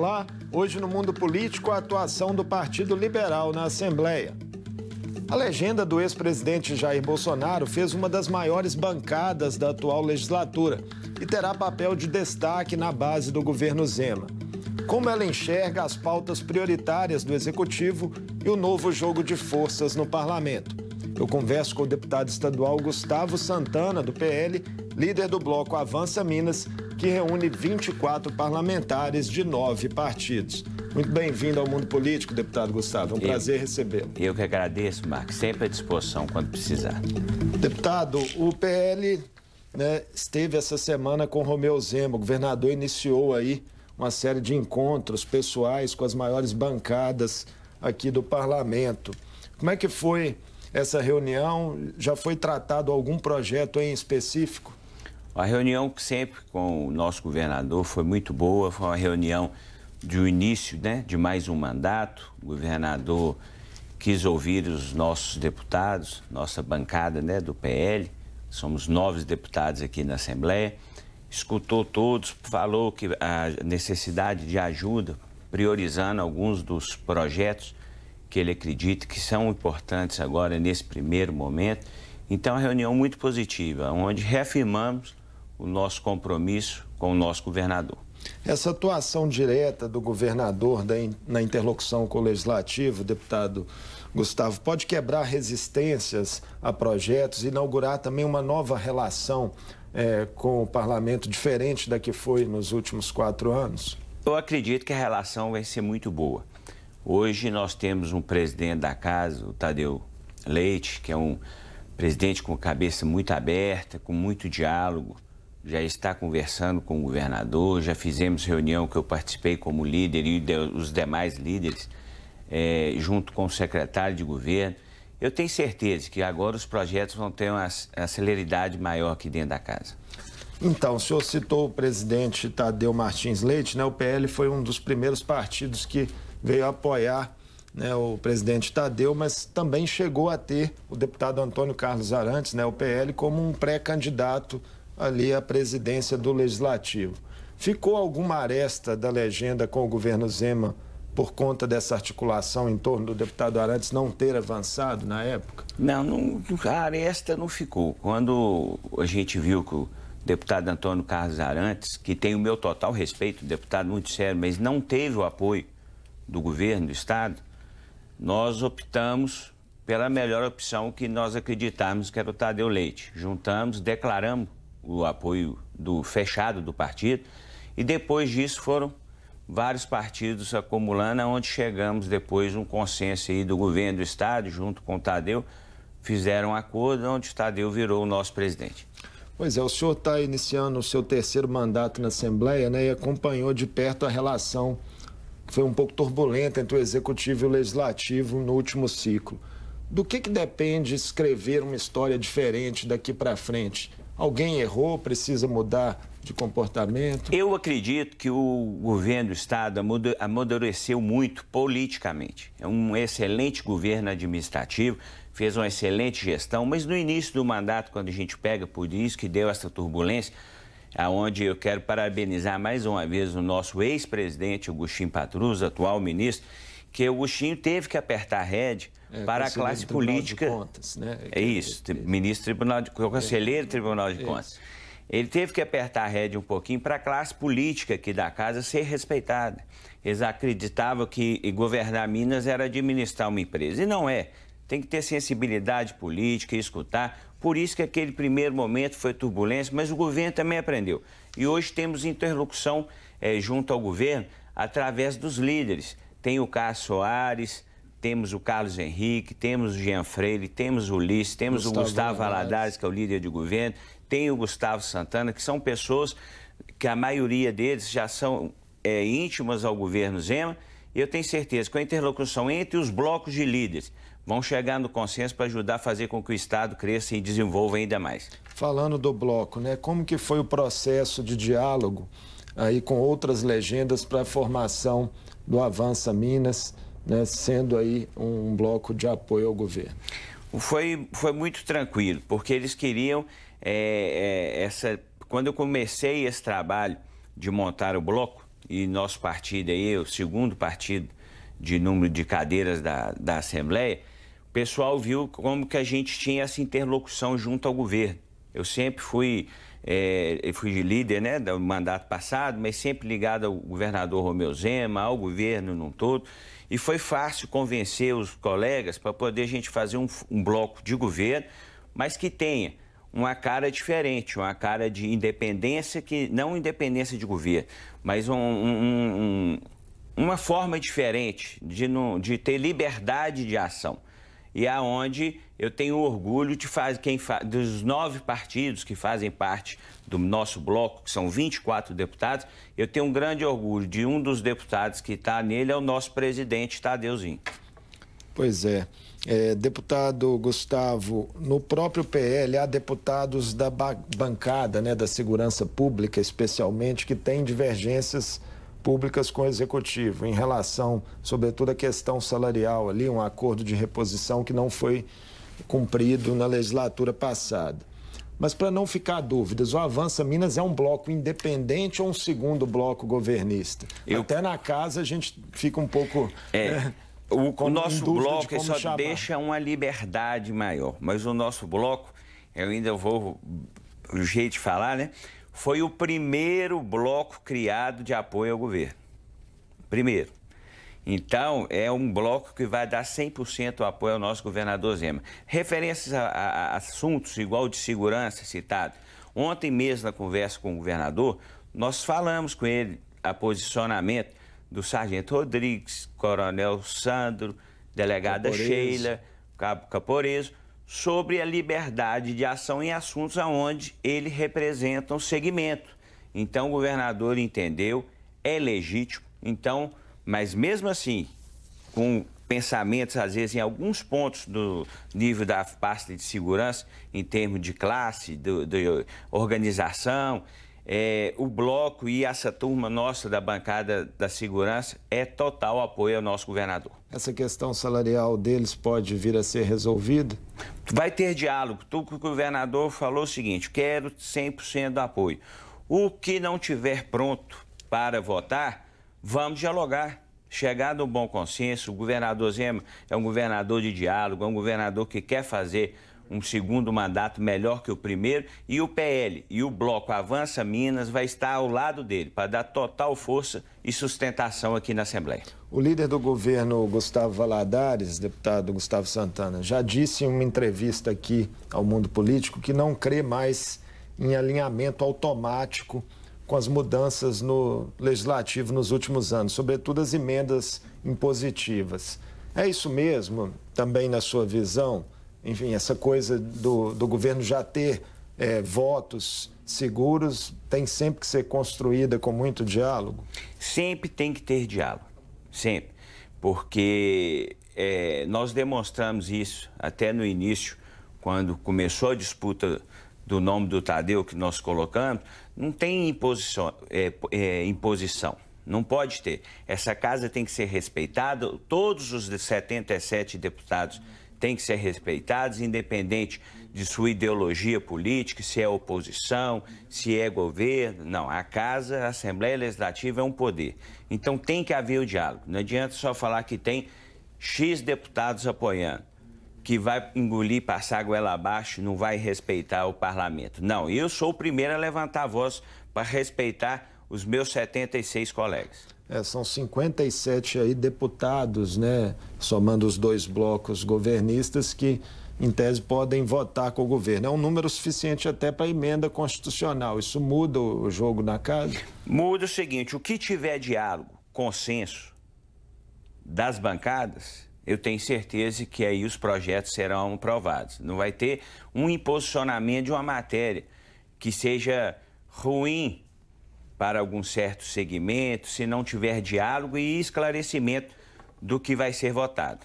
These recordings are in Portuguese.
Olá, hoje no mundo político a atuação do Partido Liberal na Assembleia. A legenda do ex-presidente Jair Bolsonaro fez uma das maiores bancadas da atual legislatura e terá papel de destaque na base do governo Zema. Como ela enxerga as pautas prioritárias do executivo e o novo jogo de forças no parlamento. Eu converso com o deputado estadual Gustavo Santana, do PL, líder do bloco Avança Minas, que reúne 24 parlamentares de nove partidos. Muito bem-vindo ao Mundo Político, deputado Gustavo. É um eu, prazer recebê-lo. Eu que agradeço, Marcos. Sempre à disposição quando precisar. Deputado, o PL né, esteve essa semana com Romeu Zema. O governador iniciou aí uma série de encontros pessoais com as maiores bancadas aqui do parlamento. Como é que foi essa reunião? Já foi tratado algum projeto em específico? A reunião sempre com o nosso governador foi muito boa, foi uma reunião de um início né, de mais um mandato. O governador quis ouvir os nossos deputados, nossa bancada né, do PL, somos nove deputados aqui na Assembleia, escutou todos, falou que a necessidade de ajuda, priorizando alguns dos projetos que ele acredita que são importantes agora nesse primeiro momento. Então, é uma reunião muito positiva, onde reafirmamos o nosso compromisso com o nosso governador. Essa atuação direta do governador na interlocução com o legislativo, deputado Gustavo, pode quebrar resistências a projetos e inaugurar também uma nova relação é, com o parlamento, diferente da que foi nos últimos quatro anos? Eu acredito que a relação vai ser muito boa. Hoje nós temos um presidente da casa, o Tadeu Leite, que é um presidente com cabeça muito aberta, com muito diálogo, já está conversando com o governador, já fizemos reunião que eu participei como líder e os demais líderes, é, junto com o secretário de governo. Eu tenho certeza que agora os projetos vão ter uma, uma celeridade maior aqui dentro da casa. Então, o senhor citou o presidente Tadeu Martins Leite, né? O PL foi um dos primeiros partidos que veio apoiar né, o presidente Tadeu, mas também chegou a ter o deputado Antônio Carlos Arantes, né, o PL, como um pré-candidato ali a presidência do Legislativo. Ficou alguma aresta da legenda com o governo Zema por conta dessa articulação em torno do deputado Arantes não ter avançado na época? Não, não a aresta não ficou. Quando a gente viu que o deputado Antônio Carlos Arantes, que tem o meu total respeito, deputado muito sério, mas não teve o apoio do governo do Estado, nós optamos pela melhor opção que nós acreditamos que era o Tadeu Leite. Juntamos, declaramos o apoio do fechado do partido, e depois disso foram vários partidos acumulando, onde chegamos depois um consenso aí do governo do estado, junto com o Tadeu, fizeram um acordo onde o Tadeu virou o nosso presidente. Pois é, o senhor está iniciando o seu terceiro mandato na Assembleia né, e acompanhou de perto a relação que foi um pouco turbulenta entre o Executivo e o Legislativo no último ciclo. Do que, que depende escrever uma história diferente daqui para frente? Alguém errou, precisa mudar de comportamento? Eu acredito que o governo do Estado amadureceu muito politicamente. É um excelente governo administrativo, fez uma excelente gestão, mas no início do mandato, quando a gente pega, por isso que deu essa turbulência, aonde eu quero parabenizar mais uma vez o nosso ex-presidente Agostinho Patrus, atual ministro, que o Uxinho teve que apertar a rede é, para a classe política. De contas, né? É isso, é, é, é. ministro Tribunal de Conselheiro Tribunal de Contas. É. Ele teve que apertar a rede um pouquinho para a classe política aqui da casa ser respeitada. Eles acreditavam que governar Minas era administrar uma empresa. E não é. Tem que ter sensibilidade política e escutar. Por isso que aquele primeiro momento foi turbulência, mas o governo também aprendeu. E hoje temos interlocução é, junto ao governo através dos líderes tem o Cássio Soares, temos o Carlos Henrique, temos o Jean Freire, temos o Ulisses, temos Gustavo o Gustavo Aladares, que é o líder de governo, tem o Gustavo Santana, que são pessoas que a maioria deles já são é, íntimas ao governo Zema. E eu tenho certeza que a interlocução entre os blocos de líderes vão chegar no consenso para ajudar a fazer com que o Estado cresça e desenvolva ainda mais. Falando do bloco, né, como que foi o processo de diálogo aí com outras legendas para a formação do Avança Minas, né, sendo aí um bloco de apoio ao governo. Foi, foi muito tranquilo, porque eles queriam é, é, essa. Quando eu comecei esse trabalho de montar o bloco, e nosso partido aí, o segundo partido de número de cadeiras da, da Assembleia, o pessoal viu como que a gente tinha essa interlocução junto ao governo. Eu sempre fui é, eu fui líder né, do mandato passado, mas sempre ligado ao governador Romeu Zema, ao governo num todo. E foi fácil convencer os colegas para poder a gente fazer um, um bloco de governo, mas que tenha uma cara diferente, uma cara de independência, que não independência de governo, mas um, um, uma forma diferente de, de ter liberdade de ação. E aonde eu tenho orgulho de fazer quem fa... dos nove partidos que fazem parte do nosso bloco, que são 24 deputados, eu tenho um grande orgulho de um dos deputados que está nele é o nosso presidente Tadeuzinho. Pois é. é. deputado Gustavo, no próprio PL há deputados da bancada, né, da segurança pública, especialmente, que têm divergências públicas com o executivo em relação, sobretudo, à questão salarial ali, um acordo de reposição que não foi cumprido na legislatura passada. Mas para não ficar dúvidas, o Avança Minas é um bloco independente ou um segundo bloco governista? Eu... Até na casa a gente fica um pouco. É. Né, o, o, nosso bloco de só chamar. deixa uma liberdade maior, mas o nosso bloco, eu ainda vou o jeito de falar, né? Foi o primeiro bloco criado de apoio ao governo. Primeiro. Então, é um bloco que vai dar 100% apoio ao nosso governador Zema. Referências a, a, a assuntos igual de segurança citado. Ontem mesmo, na conversa com o governador, nós falamos com ele a posicionamento do Sargento Rodrigues, Coronel Sandro, Delegada Caporeso. Sheila, Cabo Caporeso, sobre a liberdade de ação em assuntos aonde ele representa um segmento. Então, o governador entendeu, é legítimo. Então, mas mesmo assim, com pensamentos, às vezes, em alguns pontos do nível da pasta de segurança, em termos de classe, de organização, é, o bloco e essa turma nossa da bancada da segurança é total apoio ao nosso governador. Essa questão salarial deles pode vir a ser resolvida? Vai ter diálogo. O governador falou o seguinte: quero 100% do apoio. O que não tiver pronto para votar, Vamos dialogar. Chegar no bom consenso, o governador Zema é um governador de diálogo, é um governador que quer fazer um segundo mandato melhor que o primeiro e o PL e o bloco Avança Minas vai estar ao lado dele para dar total força e sustentação aqui na Assembleia. O líder do governo Gustavo Valadares, deputado Gustavo Santana, já disse em uma entrevista aqui ao Mundo Político que não crê mais em alinhamento automático com as mudanças no legislativo nos últimos anos, sobretudo as emendas impositivas. É isso mesmo, também na sua visão? Enfim, essa coisa do, do governo já ter é, votos seguros tem sempre que ser construída com muito diálogo? Sempre tem que ter diálogo, sempre. Porque é, nós demonstramos isso até no início, quando começou a disputa do nome do Tadeu que nós colocamos, não tem imposição, é, é, imposição. Não pode ter. Essa casa tem que ser respeitada, todos os 77 deputados têm que ser respeitados, independente de sua ideologia política, se é oposição, se é governo. Não, a casa, a Assembleia Legislativa é um poder. Então tem que haver o diálogo. Não adianta só falar que tem X deputados apoiando que vai engolir, passar a goela abaixo, não vai respeitar o parlamento. Não, eu sou o primeiro a levantar a voz para respeitar os meus 76 colegas. É, são 57 aí deputados, né, somando os dois blocos governistas que em tese, podem votar com o governo. É um número suficiente até para emenda constitucional. Isso muda o jogo na casa? Muda o seguinte: o que tiver diálogo, consenso das bancadas, eu tenho certeza que aí os projetos serão aprovados. Não vai ter um imposicionamento de uma matéria que seja ruim para algum certo segmento, se não tiver diálogo e esclarecimento do que vai ser votado.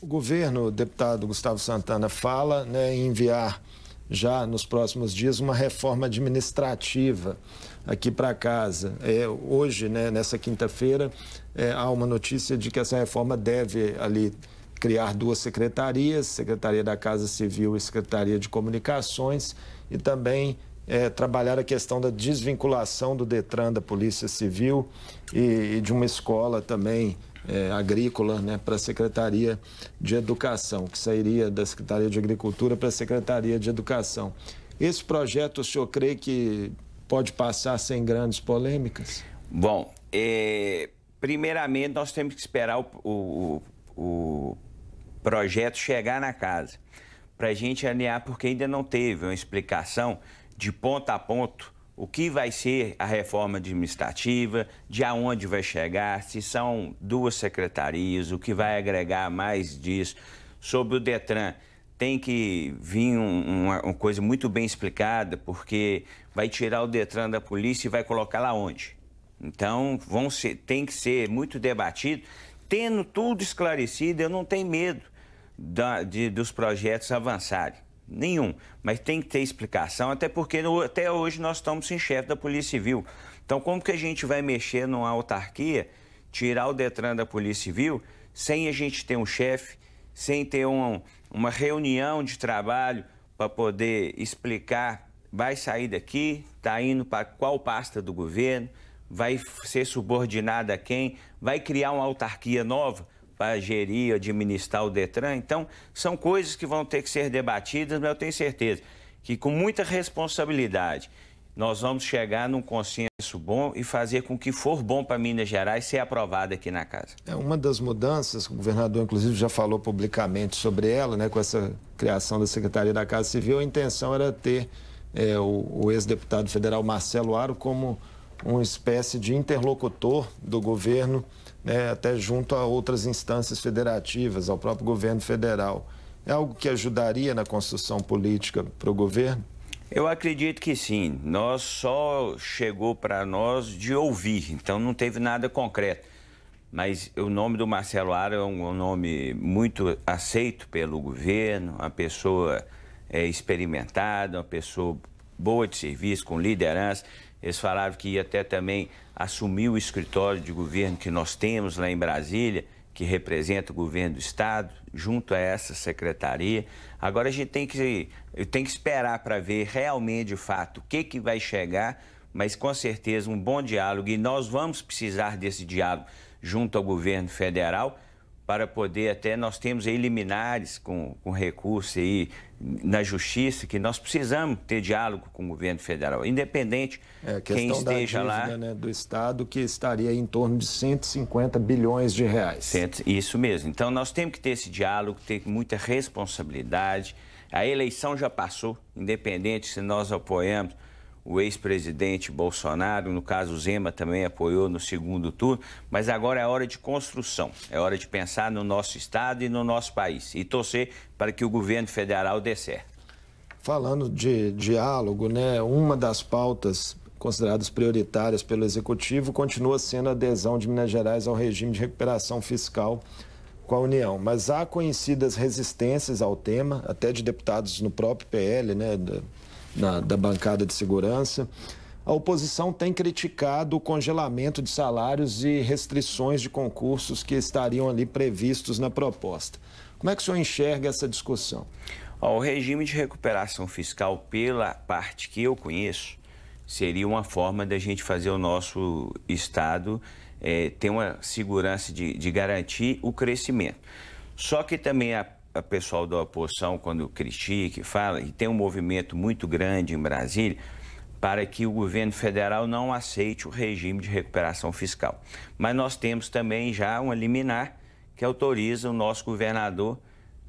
O governo, deputado Gustavo Santana, fala né, em enviar já nos próximos dias uma reforma administrativa aqui para casa. É, hoje, né, nessa quinta-feira, é, há uma notícia de que essa reforma deve ali criar duas secretarias, Secretaria da Casa Civil e Secretaria de Comunicações, e também é, trabalhar a questão da desvinculação do Detran da Polícia Civil e, e de uma escola também é, agrícola né, para a Secretaria de Educação, que sairia da Secretaria de Agricultura para a Secretaria de Educação. Esse projeto, o senhor crê que pode passar sem grandes polêmicas? Bom, é, primeiramente nós temos que esperar o, o, o projeto chegar na casa, para a gente alinhar, porque ainda não teve uma explicação de ponto a ponto o que vai ser a reforma administrativa, de aonde vai chegar, se são duas secretarias, o que vai agregar mais disso. Sobre o Detran, tem que vir uma, uma coisa muito bem explicada, porque vai tirar o Detran da polícia e vai colocar lá onde? Então, vão ser, tem que ser muito debatido. Tendo tudo esclarecido, eu não tenho medo da, de, dos projetos avançarem. Nenhum. Mas tem que ter explicação, até porque no, até hoje nós estamos sem chefe da Polícia Civil. Então, como que a gente vai mexer numa autarquia, tirar o Detran da Polícia Civil, sem a gente ter um chefe, sem ter um, uma reunião de trabalho para poder explicar, vai sair daqui, está indo para qual pasta do governo, vai ser subordinada a quem, vai criar uma autarquia nova para gerir, administrar o Detran. Então, são coisas que vão ter que ser debatidas, mas eu tenho certeza que com muita responsabilidade nós vamos chegar num consenso bom e fazer com que for bom para Minas Gerais ser aprovado aqui na casa. É uma das mudanças, o governador inclusive já falou publicamente sobre ela, né, com essa criação da Secretaria da Casa Civil, a intenção era ter é, o, o ex-deputado federal Marcelo Aro como uma espécie de interlocutor do governo, né, até junto a outras instâncias federativas, ao próprio governo federal. É algo que ajudaria na construção política para o governo? Eu acredito que sim. Nós só chegou para nós de ouvir, então não teve nada concreto. Mas o nome do Marcelo Aro é um nome muito aceito pelo governo, uma pessoa é, experimentada, uma pessoa boa de serviço, com liderança. Eles falaram que ia até também assumir o escritório de governo que nós temos lá em Brasília, que representa o governo do estado, junto a essa secretaria. Agora a gente tem que, tem que esperar para ver realmente de fato o que, que vai chegar, mas com certeza um bom diálogo e nós vamos precisar desse diálogo junto ao governo federal para poder até nós temos aí liminares com, com recurso aí na justiça que nós precisamos ter diálogo com o governo federal, independente é, quem esteja da dívida, lá né, do estado que estaria em torno de 150 bilhões de reais. Cento, isso mesmo. Então nós temos que ter esse diálogo, ter muita responsabilidade. A eleição já passou, independente se nós apoiamos o ex-presidente Bolsonaro, no caso Zema também apoiou no segundo turno, mas agora é hora de construção, é hora de pensar no nosso Estado e no nosso país e torcer para que o governo federal dê certo. Falando de diálogo, né, uma das pautas consideradas prioritárias pelo Executivo continua sendo a adesão de Minas Gerais ao regime de recuperação fiscal com a União. Mas há conhecidas resistências ao tema, até de deputados no próprio PL, né, na, da bancada de segurança. A oposição tem criticado o congelamento de salários e restrições de concursos que estariam ali previstos na proposta. Como é que o senhor enxerga essa discussão? Ó, o regime de recuperação fiscal, pela parte que eu conheço, seria uma forma da gente fazer o nosso Estado é, ter uma segurança de, de garantir o crescimento. Só que também a o pessoal da oposição, quando critica e fala, e tem um movimento muito grande em Brasília para que o governo federal não aceite o regime de recuperação fiscal. Mas nós temos também já um liminar que autoriza o nosso governador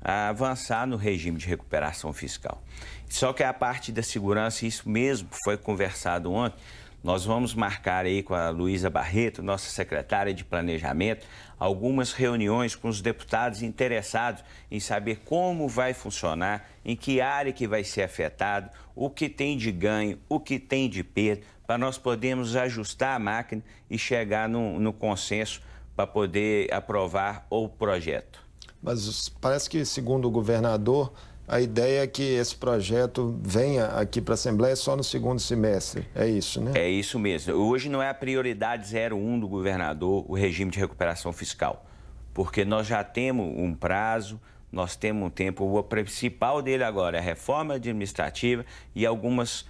a avançar no regime de recuperação fiscal. Só que a parte da segurança, isso mesmo foi conversado ontem, nós vamos marcar aí com a Luísa Barreto, nossa secretária de Planejamento, algumas reuniões com os deputados interessados em saber como vai funcionar, em que área que vai ser afetado, o que tem de ganho, o que tem de perda, para nós podermos ajustar a máquina e chegar no, no consenso para poder aprovar o projeto. Mas parece que, segundo o governador, a ideia é que esse projeto venha aqui para a Assembleia só no segundo semestre. É isso, né? É isso mesmo. Hoje não é a prioridade 01 do governador o regime de recuperação fiscal, porque nós já temos um prazo, nós temos um tempo. O principal dele agora é a reforma administrativa e algumas,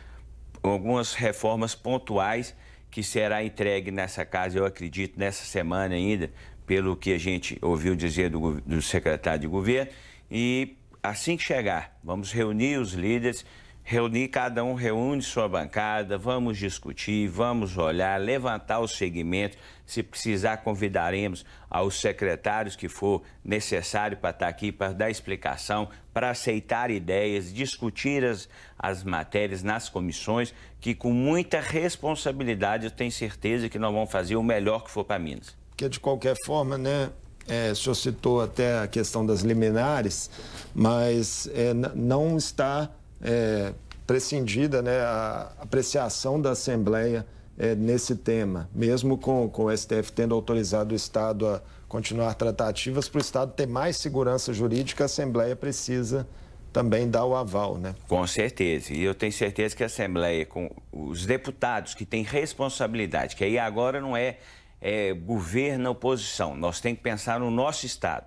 algumas reformas pontuais que será entregue nessa casa, eu acredito, nessa semana ainda, pelo que a gente ouviu dizer do, do secretário de governo. E assim que chegar, vamos reunir os líderes, reunir, cada um reúne sua bancada, vamos discutir, vamos olhar, levantar os segmentos. Se precisar, convidaremos aos secretários que for necessário para estar aqui, para dar explicação, para aceitar ideias, discutir as, as matérias nas comissões, que com muita responsabilidade eu tenho certeza que nós vamos fazer o melhor que for para Minas. Porque, é de qualquer forma, né, é, o senhor citou até a questão das liminares, mas é, não está é, prescindida né, a apreciação da Assembleia é, nesse tema, mesmo com, com o STF tendo autorizado o Estado a continuar tratativas, para o Estado ter mais segurança jurídica, a Assembleia precisa também dar o aval, né? Com certeza. E eu tenho certeza que a Assembleia, com os deputados que têm responsabilidade, que aí agora não é é, governa a oposição. Nós temos que pensar no nosso Estado.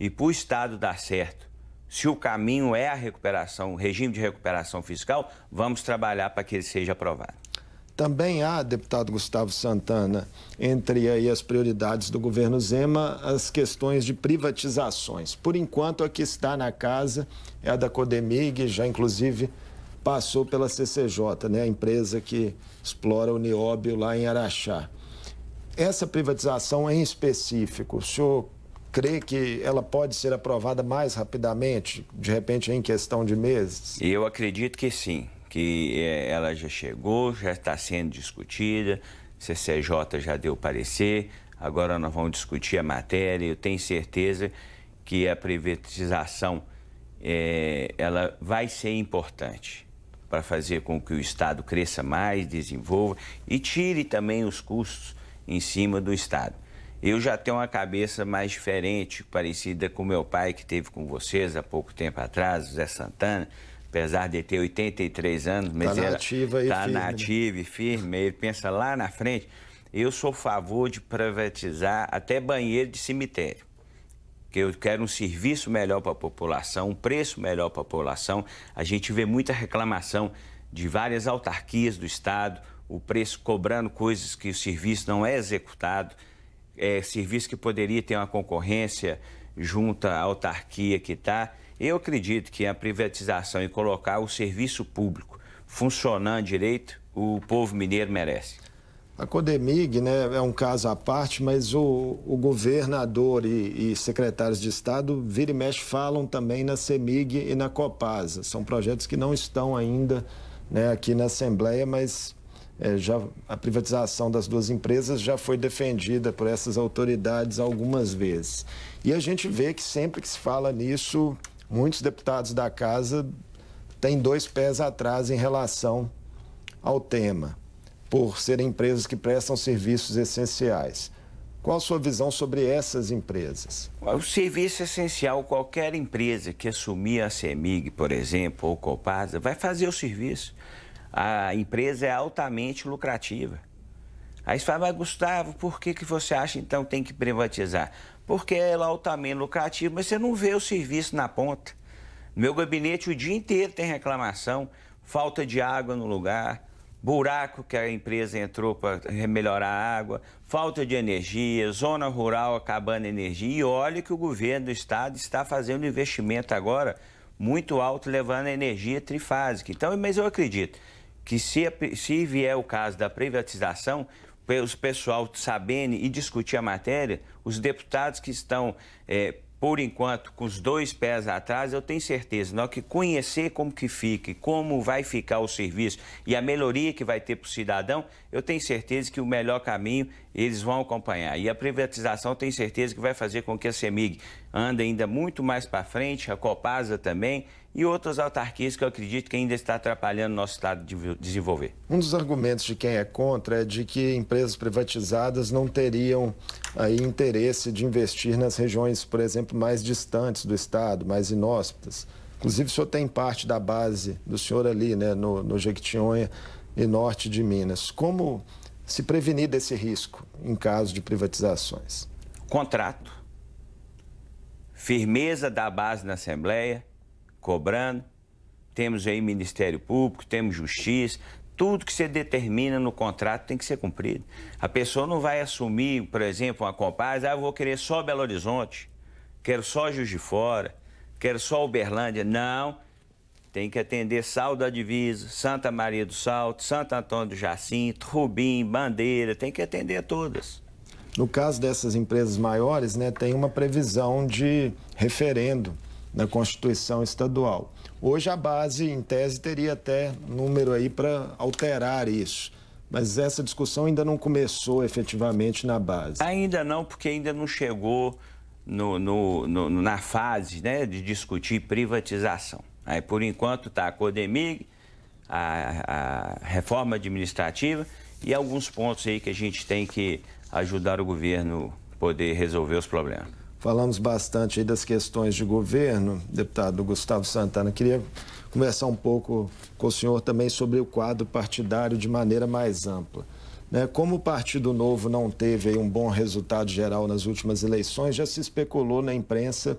E para o Estado dar certo, se o caminho é a recuperação, o regime de recuperação fiscal, vamos trabalhar para que ele seja aprovado. Também há, deputado Gustavo Santana, entre aí as prioridades do governo Zema, as questões de privatizações. Por enquanto, a que está na casa é a da Codemig, já inclusive passou pela CCJ, né, a empresa que explora o nióbio lá em Araxá. Essa privatização em específico, o senhor crê que ela pode ser aprovada mais rapidamente, de repente em questão de meses? Eu acredito que sim, que é, ela já chegou, já está sendo discutida, CCJ já deu parecer, agora nós vamos discutir a matéria. Eu tenho certeza que a privatização é, ela vai ser importante para fazer com que o Estado cresça mais, desenvolva e tire também os custos em cima do Estado. Eu já tenho uma cabeça mais diferente, parecida com meu pai, que teve com vocês há pouco tempo atrás, Zé Santana, apesar de ter 83 anos, mas tá está ativa e tá firme. na né? ativa e firme, ele pensa lá na frente. Eu sou a favor de privatizar até banheiro de cemitério. porque eu quero um serviço melhor para a população, um preço melhor para a população. A gente vê muita reclamação de várias autarquias do estado o preço cobrando coisas que o serviço não é executado, é, serviço que poderia ter uma concorrência junto à autarquia que está. Eu acredito que a privatização e colocar o serviço público funcionando direito, o povo mineiro merece. A Codemig né, é um caso à parte, mas o, o governador e, e, secretários de Estado, vira e mexe, falam também na CEMIG e na Copasa. São projetos que não estão ainda né, aqui na Assembleia, mas é, já, a privatização das duas empresas já foi defendida por essas autoridades algumas vezes. E a gente vê que sempre que se fala nisso, muitos deputados da casa têm dois pés atrás em relação ao tema, por serem empresas que prestam serviços essenciais. Qual a sua visão sobre essas empresas? O serviço essencial, qualquer empresa que assumir a CEMIG, por exemplo, ou Copasa, vai fazer o serviço a empresa é altamente lucrativa. Aí você fala, mas Gustavo, por que, que você acha então tem que privatizar? Porque ela é altamente lucrativa, mas você não vê o serviço na ponta. No meu gabinete o dia inteiro tem reclamação, falta de água no lugar, buraco que a empresa entrou para melhorar a água, falta de energia, zona rural acabando energia. E olha que o governo do estado está fazendo investimento agora muito alto, levando a energia trifásica. Então, mas eu acredito que se, se vier o caso da privatização, os pessoal sabendo e discutir a matéria, os deputados que estão, é, por enquanto, com os dois pés atrás, eu tenho certeza, nós que conhecer como que fica, como vai ficar o serviço e a melhoria que vai ter para o cidadão, eu tenho certeza que o melhor caminho eles vão acompanhar. E a privatização, tenho certeza que vai fazer com que a CEMIG ande ainda muito mais para frente, a Copasa também, e outras autarquias que eu acredito que ainda está atrapalhando o nosso Estado de desenvolver. Um dos argumentos de quem é contra é de que empresas privatizadas não teriam aí, interesse de investir nas regiões, por exemplo, mais distantes do Estado, mais inóspitas. Inclusive, o senhor tem parte da base do senhor ali, né, no, no Jequitinhonha e norte de Minas. Como se prevenir desse risco em caso de privatizações? Contrato, firmeza da base na Assembleia, cobrando, temos aí Ministério Público, temos Justiça, tudo que você determina no contrato tem que ser cumprido. A pessoa não vai assumir, por exemplo, uma compás, ah, eu vou querer só Belo Horizonte, quero só Juiz de Fora, quero só Uberlândia. Não, tem que atender Sal da Divisa, Santa Maria do Salto, Santo Antônio do Jacinto, Rubim, Bandeira, tem que atender todas. No caso dessas empresas maiores, né, tem uma previsão de referendo da Constituição Estadual. Hoje a base, em tese, teria até número aí para alterar isso. Mas essa discussão ainda não começou efetivamente na base. Ainda não, porque ainda não chegou no, no, no, na fase né, de discutir privatização. Aí, por enquanto, está a CODEMIG, a, a reforma administrativa e alguns pontos aí que a gente tem que ajudar o governo poder resolver os problemas. Falamos bastante das questões de governo, deputado Gustavo Santana. Queria conversar um pouco com o senhor também sobre o quadro partidário de maneira mais ampla. Né? Como o Partido Novo não teve um bom resultado geral nas últimas eleições, já se especulou na imprensa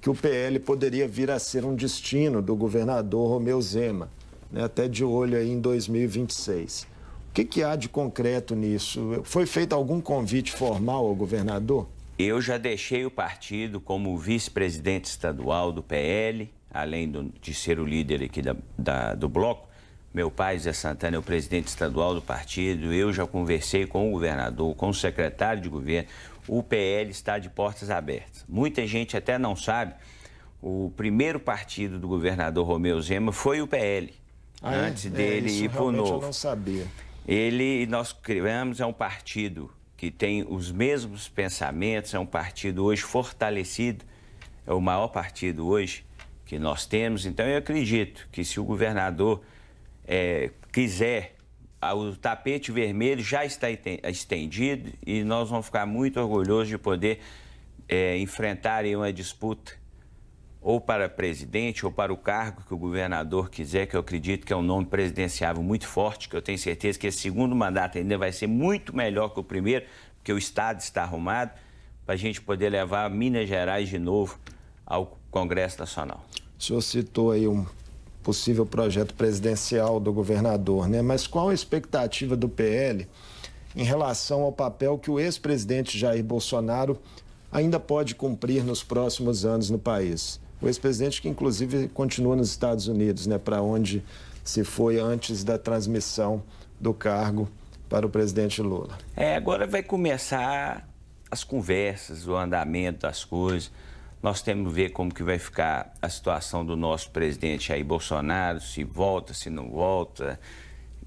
que o PL poderia vir a ser um destino do governador Romeu Zema, né? até de olho aí em 2026. O que, que há de concreto nisso? Foi feito algum convite formal ao governador? Eu já deixei o partido como vice-presidente estadual do PL, além do, de ser o líder aqui da, da, do bloco. Meu pai, Zé Santana, é o presidente estadual do partido. Eu já conversei com o governador, com o secretário de governo. O PL está de portas abertas. Muita gente até não sabe, o primeiro partido do governador Romeu Zema foi o PL, ah, é? antes é? dele é, isso ir para o Novo. Eu não sabia. Ele, nós criamos, é um partido que tem os mesmos pensamentos, é um partido hoje fortalecido, é o maior partido hoje que nós temos. Então, eu acredito que se o governador é, quiser, o tapete vermelho já está estendido e nós vamos ficar muito orgulhosos de poder é, enfrentar uma disputa ou para presidente ou para o cargo que o governador quiser, que eu acredito que é um nome presidenciável muito forte, que eu tenho certeza que esse segundo mandato ainda vai ser muito melhor que o primeiro, porque o Estado está arrumado, para a gente poder levar Minas Gerais de novo ao Congresso Nacional. O senhor citou aí um possível projeto presidencial do governador, né? Mas qual a expectativa do PL em relação ao papel que o ex-presidente Jair Bolsonaro ainda pode cumprir nos próximos anos no país? o ex-presidente que inclusive continua nos Estados Unidos, né, para onde se foi antes da transmissão do cargo para o presidente Lula. É, agora vai começar as conversas, o andamento das coisas. Nós temos que ver como que vai ficar a situação do nosso presidente aí, Bolsonaro, se volta, se não volta,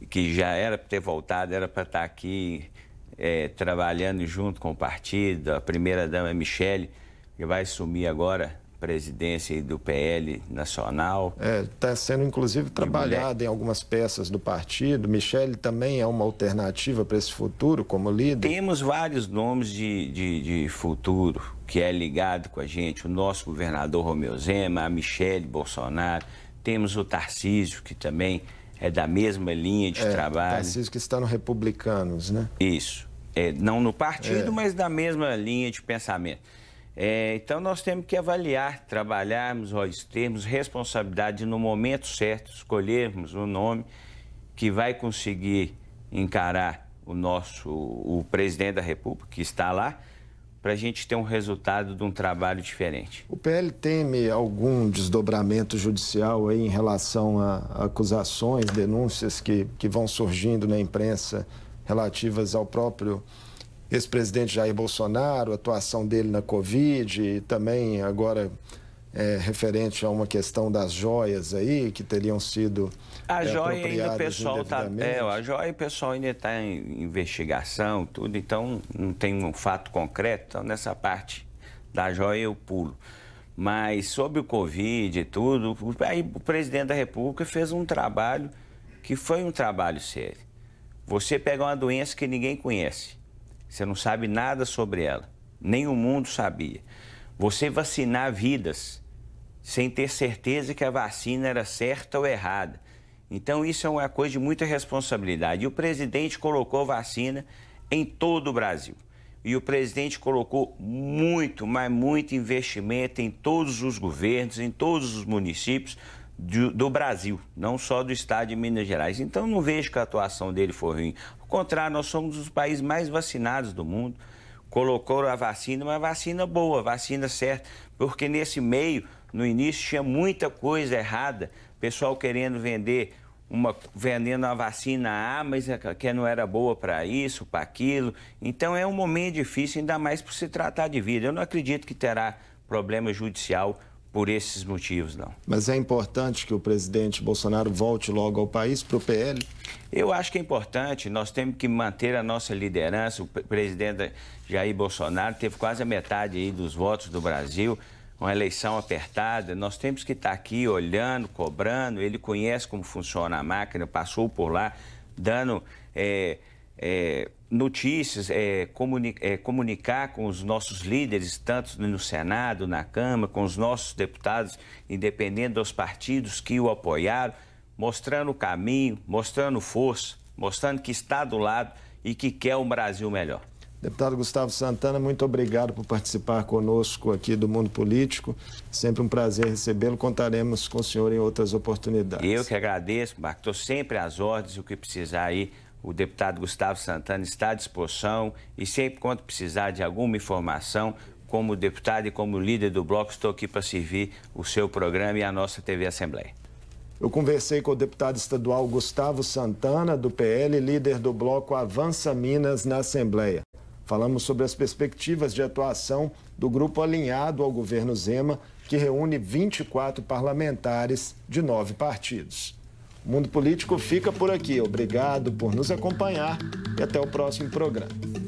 que já era para ter voltado, era para estar tá aqui é, trabalhando junto com o partido, a primeira-dama é Michele, que vai sumir agora presidência e do PL nacional. Está é, tá sendo, inclusive, trabalhado em algumas peças do partido. Michele também é uma alternativa para esse futuro como líder? Temos vários nomes de, de, de, futuro que é ligado com a gente. O nosso governador Romeu Zema, a Michele Bolsonaro. Temos o Tarcísio, que também é da mesma linha de é, trabalho. Tarcísio que está no Republicanos, né? Isso. É, não no partido, é. mas da mesma linha de pensamento. É, então, nós temos que avaliar, trabalharmos, nós termos responsabilidade no momento certo, escolhermos o nome que vai conseguir encarar o nosso o presidente da República, que está lá, para a gente ter um resultado de um trabalho diferente. O PL teme algum desdobramento judicial aí em relação a acusações, denúncias que, que vão surgindo na imprensa relativas ao próprio esse presidente Jair Bolsonaro, a atuação dele na Covid, e também agora é, referente a uma questão das joias aí, que teriam sido. A é, joia ainda o pessoal está é, a joia o pessoal ainda está em investigação, tudo, então não tem um fato concreto. Então, nessa parte da joia eu pulo. Mas sobre o Covid e tudo, aí o presidente da República fez um trabalho que foi um trabalho sério. Você pega uma doença que ninguém conhece você não sabe nada sobre ela. Nem o mundo sabia. Você vacinar vidas sem ter certeza que a vacina era certa ou errada. Então, isso é uma coisa de muita responsabilidade. E o presidente colocou vacina em todo o Brasil. E o presidente colocou muito, mas muito investimento em todos os governos, em todos os municípios, do, do Brasil, não só do estado de Minas Gerais. Então, não vejo que a atuação dele foi ruim. Ao contrário, nós somos os dos países mais vacinados do mundo. Colocou a vacina, uma vacina boa, vacina certa, porque nesse meio, no início, tinha muita coisa errada. Pessoal querendo vender uma, vendendo a vacina A, mas é que não era boa para isso, para aquilo. Então é um momento difícil, ainda mais por se tratar de vida. Eu não acredito que terá problema judicial por esses motivos, não. Mas é importante que o presidente Bolsonaro volte logo ao país, para o PL? Eu acho que é importante. Nós temos que manter a nossa liderança. O presidente Jair Bolsonaro teve quase a metade dos votos do Brasil, uma eleição apertada. Nós temos que estar tá aqui olhando, cobrando. Ele conhece como funciona a máquina, passou por lá, dando. É é, notícias, é, comuni é, comunicar com os nossos líderes, tanto no Senado, na Câmara, com os nossos deputados, independente dos partidos que o apoiaram, mostrando o caminho, mostrando força, mostrando que está do lado e que quer um Brasil melhor. Deputado Gustavo Santana, muito obrigado por participar conosco aqui do Mundo Político. Sempre um prazer recebê-lo. Contaremos com o senhor em outras oportunidades. Eu que agradeço, Marco. Estou sempre às ordens, o que precisar aí o deputado Gustavo Santana está à disposição e sempre quando precisar de alguma informação, como deputado e como líder do bloco, estou aqui para servir o seu programa e a nossa TV Assembleia. Eu conversei com o deputado estadual Gustavo Santana, do PL, líder do bloco Avança Minas na Assembleia. Falamos sobre as perspectivas de atuação do grupo alinhado ao governo Zema, que reúne 24 parlamentares de nove partidos. O Mundo Político fica por aqui. Obrigado por nos acompanhar e até o próximo programa.